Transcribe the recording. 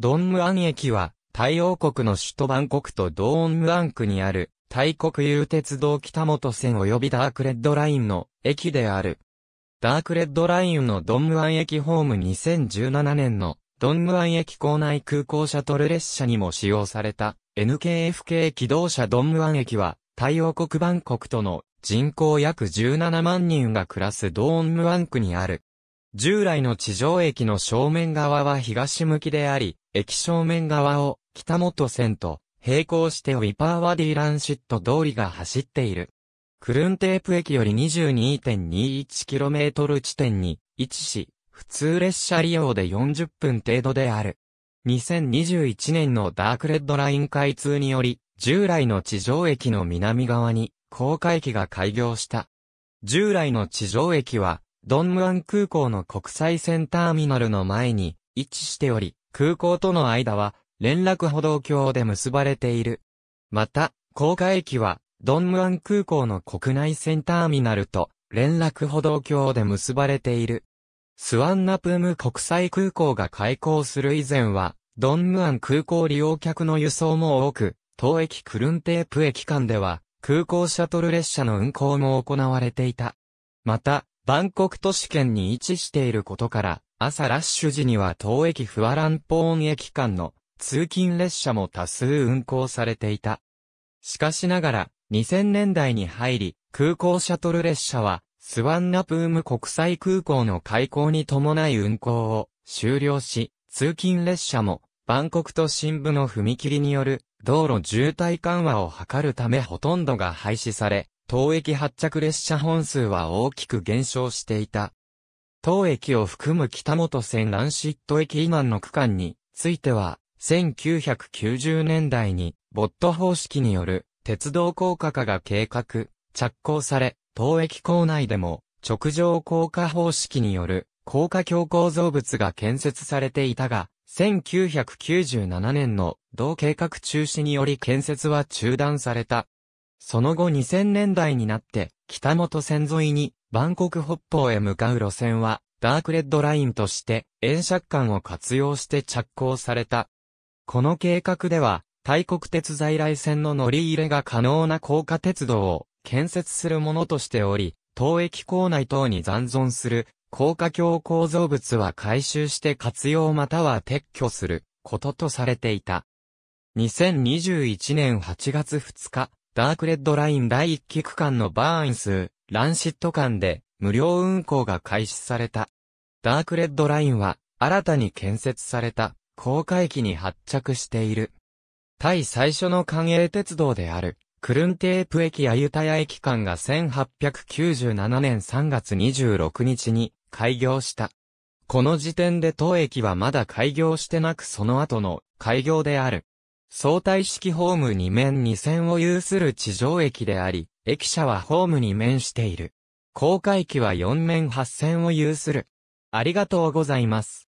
ドンムアン駅は、タイ王国の首都バンコクとドーンムアン区にある、タイ国有鉄道北本線及びダークレッドラインの駅である。ダークレッドラインのドンムアン駅ホーム2017年のドンムアン駅構内空港シャトル列車にも使用された NKF k 機動車ドンムアン駅は、タイ王国バンコクとの人口約17万人が暮らすドーンムアン区にある従来の地上駅の正面側は東向きであり、駅正面側を北本線と並行してウィパーワディランシット通りが走っている。クルンテープ駅より 22.21km 地点に位置し、普通列車利用で40分程度である。2021年のダークレッドライン開通により、従来の地上駅の南側に、高架駅が開業した。従来の地上駅は、ドンムアン空港の国際線ターミナルの前に位置しており、空港との間は連絡歩道橋で結ばれている。また、高架駅はドンムアン空港の国内線ターミナルと連絡歩道橋で結ばれている。スワンナプーム国際空港が開港する以前は、ドンムアン空港利用客の輸送も多く、当駅クルンテープ駅間では、空港シャトル列車の運行も行われていた。また、バンコク都市圏に位置していることから、朝ラッシュ時には当駅フワランポーン駅間の通勤列車も多数運行されていた。しかしながら、2000年代に入り、空港シャトル列車は、スワンナプーム国際空港の開港に伴い運行を終了し、通勤列車も、バンコク都心部の踏切による道路渋滞緩和を図るためほとんどが廃止され、当駅発着列車本数は大きく減少していた。当駅を含む北本線ランシット駅以南の区間については、1990年代に、ボット方式による鉄道高架化が計画、着工され、当駅構内でも、直上高架方式による高架橋構造物が建設されていたが、1997年の同計画中止により建設は中断された。その後2000年代になって、北本線沿いに、バンコク北方へ向かう路線は、ダークレッドラインとして、円借款を活用して着工された。この計画では、大国鉄在来線の乗り入れが可能な高架鉄道を建設するものとしており、当駅構内等に残存する高架橋構造物は回収して活用または撤去することとされていた。2021年8月2日、ダークレッドライン第1期区間のバーンス、ランシット間で無料運行が開始された。ダークレッドラインは新たに建設された公架駅に発着している。タイ最初の官営鉄道である、クルンテープ駅アユタヤ駅間が1897年3月26日に開業した。この時点で当駅はまだ開業してなくその後の開業である。相対式ホーム2面2線を有する地上駅であり、駅舎はホームに面している。公開機は4面8線を有する。ありがとうございます。